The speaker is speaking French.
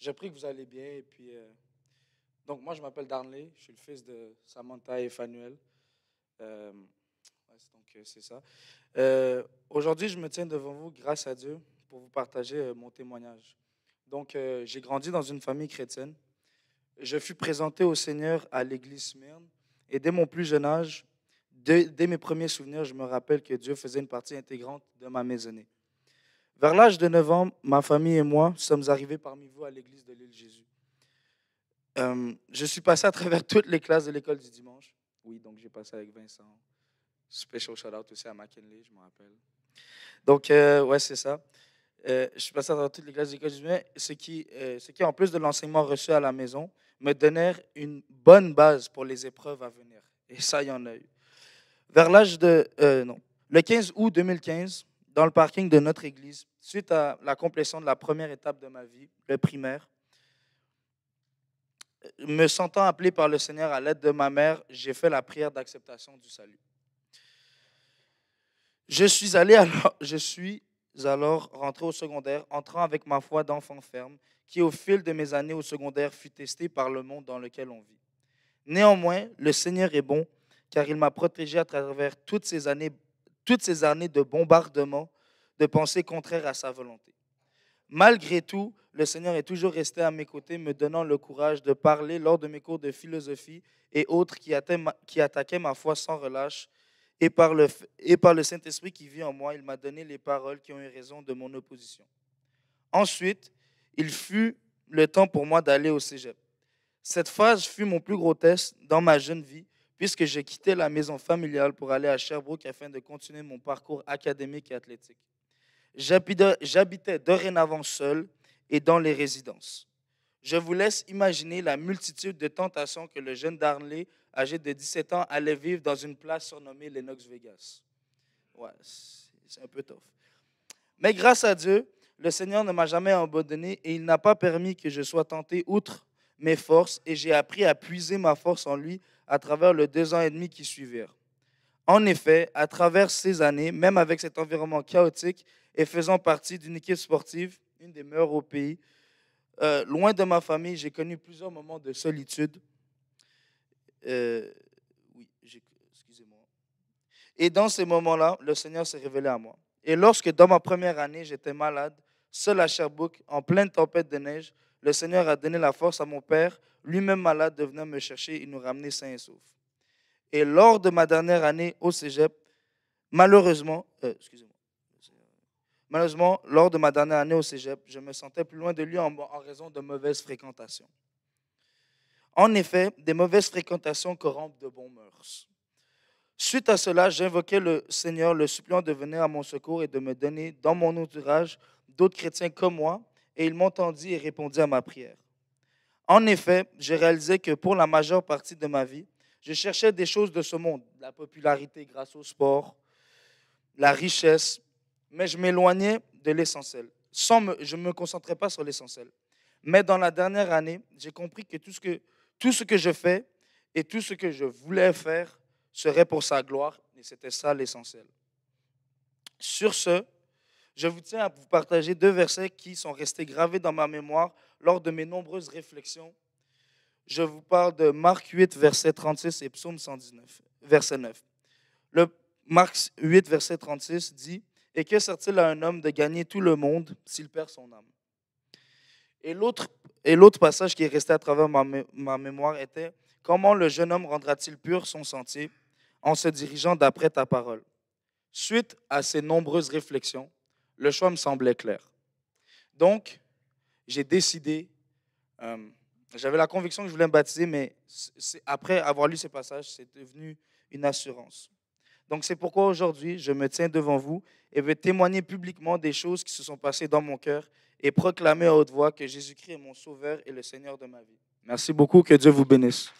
J'ai pris que vous allez bien. Et puis, euh, donc, moi, je m'appelle Darnley. Je suis le fils de Samantha et Fanuel. Euh, donc, euh, c'est ça. Aujourd'hui, je me tiens devant vous, grâce à Dieu, pour vous partager mon témoignage. Donc, j'ai grandi dans une famille chrétienne. Je fus présenté au Seigneur à l'église Smyrne. Et dès mon plus jeune âge, dès mes premiers souvenirs, je me rappelle que Dieu faisait une partie intégrante de ma maisonnée. Vers l'âge de 9 ans, ma famille et moi sommes arrivés parmi vous à l'église de l'île Jésus. Euh, je suis passé à travers toutes les classes de l'école du dimanche. Oui, donc j'ai passé avec Vincent. Special shout-out aussi à McKinley, je m'en rappelle. Donc, euh, ouais, c'est ça. Euh, je suis passé à travers toutes les classes de l'école du dimanche, ce qui, euh, ce qui, en plus de l'enseignement reçu à la maison, me donnait une bonne base pour les épreuves à venir. Et ça, il y en a eu. Vers l'âge de... non. Le 15 août 2015, dans le parking de notre église, suite à la complétion de la première étape de ma vie, le primaire. Me sentant appelé par le Seigneur à l'aide de ma mère, j'ai fait la prière d'acceptation du salut. Je suis, allé alors, je suis alors rentré au secondaire, entrant avec ma foi d'enfant ferme, qui au fil de mes années au secondaire fut testée par le monde dans lequel on vit. Néanmoins, le Seigneur est bon, car il m'a protégé à travers toutes ces années toutes ces années de bombardement, de pensées contraires à sa volonté. Malgré tout, le Seigneur est toujours resté à mes côtés, me donnant le courage de parler lors de mes cours de philosophie et autres qui, attaquaient ma foi sans relâche. Et par le, et par le Saint-Esprit qui vit en moi, il m'a donné les paroles qui ont eu raison de mon opposition. Ensuite, il fut le temps pour moi d'aller au cégep. Cette phase fut mon plus gros dans ma jeune vie puisque j'ai quitté la maison familiale pour aller à Sherbrooke afin de continuer mon parcours académique et athlétique. J'habitais dorénavant seul et dans les résidences. Je vous laisse imaginer la multitude de tentations que le jeune Darnley, âgé de 17 ans, allait vivre dans une place surnommée Lenox Vegas. Ouais, c'est un peu tough. Mais grâce à Dieu, le Seigneur ne m'a jamais abandonné et il n'a pas permis que je sois tenté outre mes forces et j'ai appris à puiser ma force en lui à travers les deux ans et demi qui suivirent. En effet, à travers ces années, même avec cet environnement chaotique et faisant partie d'une équipe sportive, une des meilleures au pays, euh, loin de ma famille, j'ai connu plusieurs moments de solitude. Euh, oui, excusez-moi. Et dans ces moments-là, le Seigneur s'est révélé à moi. Et lorsque, dans ma première année, j'étais malade, seul à Sherbrooke, en pleine tempête de neige, le Seigneur a donné la force à mon père, lui-même malade, de venir me chercher et nous ramener sains et saufs. Et lors de ma dernière année au cégep, malheureusement, euh, excusez-moi, malheureusement, lors de ma dernière année au cégep, je me sentais plus loin de lui en, raison de mauvaises fréquentations. En effet, des mauvaises fréquentations corrompent de bons mœurs. Suite à cela, j'invoquais le Seigneur, le suppliant de venir à mon secours et de me donner dans mon entourage d'autres chrétiens comme moi et il m'entendit et répondit à ma prière. En effet, j'ai réalisé que pour la majeure partie de ma vie, je cherchais des choses de ce monde, la popularité grâce au sport, la richesse, mais je m'éloignais de l'essentiel. je ne me concentrais pas sur l'essentiel. Mais dans la dernière année, j'ai compris que tout, ce que tout ce que je fais et tout ce que je voulais faire serait pour sa gloire, et c'était ça l'essentiel. Sur ce, je vous tiens à vous partager deux versets qui sont restés gravés dans ma mémoire lors de mes nombreuses réflexions. Je vous parle de Marc 8, verset 36 et Psaume 119, verset 9. Le Marc 8, verset 36 dit, Et que sert-il à un homme de gagner tout le monde s'il perd son âme Et l'autre passage qui est resté à travers ma mémoire était, Comment le jeune homme rendra-t-il pur son sentier en se dirigeant d'après ta parole Suite à ces nombreuses réflexions, le choix me semblait clair. Donc, j'ai décidé, euh, j'avais la conviction que je voulais me baptiser, mais après avoir lu ces passages, c'est devenu une assurance. Donc, c'est pourquoi aujourd'hui, je me tiens devant vous et veux témoigner publiquement des choses qui se sont passées dans mon cœur et proclamer à haute voix que Jésus-Christ est mon Sauveur et le Seigneur de ma vie. Merci beaucoup, que Dieu vous bénisse.